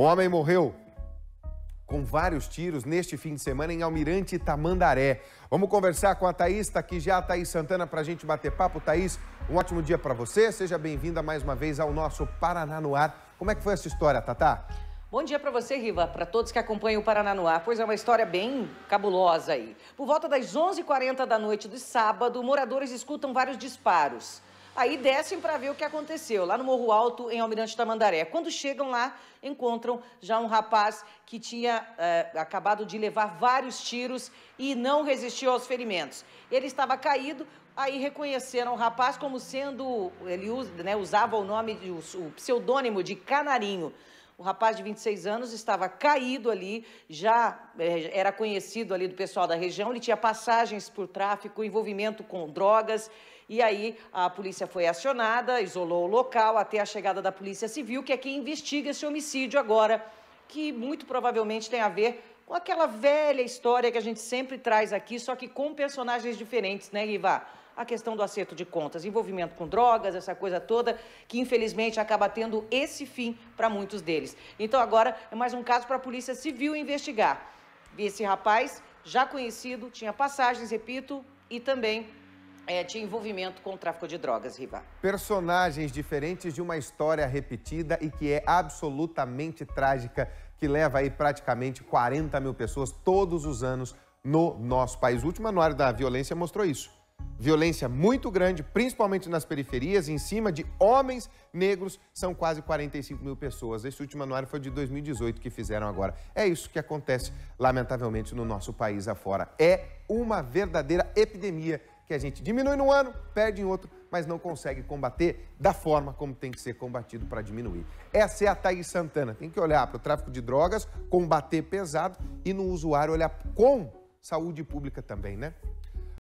Um homem morreu com vários tiros neste fim de semana em Almirante Tamandaré. Vamos conversar com a Thaís, está aqui já a Thaís Santana para a gente bater papo. Thaís, um ótimo dia para você, seja bem-vinda mais uma vez ao nosso Paraná no Ar. Como é que foi essa história, Tatá? Bom dia para você, Riva, para todos que acompanham o Paraná no Ar, pois é uma história bem cabulosa aí. Por volta das 11h40 da noite de sábado, moradores escutam vários disparos. Aí descem para ver o que aconteceu, lá no Morro Alto, em Almirante Tamandaré. Quando chegam lá, encontram já um rapaz que tinha uh, acabado de levar vários tiros e não resistiu aos ferimentos. Ele estava caído, aí reconheceram o rapaz como sendo, ele né, usava o nome, o, o pseudônimo de Canarinho. O rapaz de 26 anos estava caído ali, já eh, era conhecido ali do pessoal da região, ele tinha passagens por tráfico, envolvimento com drogas. E aí a polícia foi acionada, isolou o local até a chegada da Polícia Civil, que é quem investiga esse homicídio agora, que muito provavelmente tem a ver com aquela velha história que a gente sempre traz aqui, só que com personagens diferentes, né, Rivá? a questão do acerto de contas, envolvimento com drogas, essa coisa toda, que infelizmente acaba tendo esse fim para muitos deles. Então agora é mais um caso para a Polícia Civil investigar. Esse rapaz, já conhecido, tinha passagens, repito, e também é, tinha envolvimento com o tráfico de drogas, Riva. Personagens diferentes de uma história repetida e que é absolutamente trágica, que leva aí praticamente 40 mil pessoas todos os anos no nosso país. O último anuário da violência mostrou isso. Violência muito grande, principalmente nas periferias, em cima de homens negros, são quase 45 mil pessoas. Esse último anuário foi de 2018 que fizeram agora. É isso que acontece, lamentavelmente, no nosso país afora. É uma verdadeira epidemia que a gente diminui num ano, perde em outro, mas não consegue combater da forma como tem que ser combatido para diminuir. Essa é a Thaís Santana. Tem que olhar para o tráfico de drogas, combater pesado e no usuário olhar com saúde pública também, né?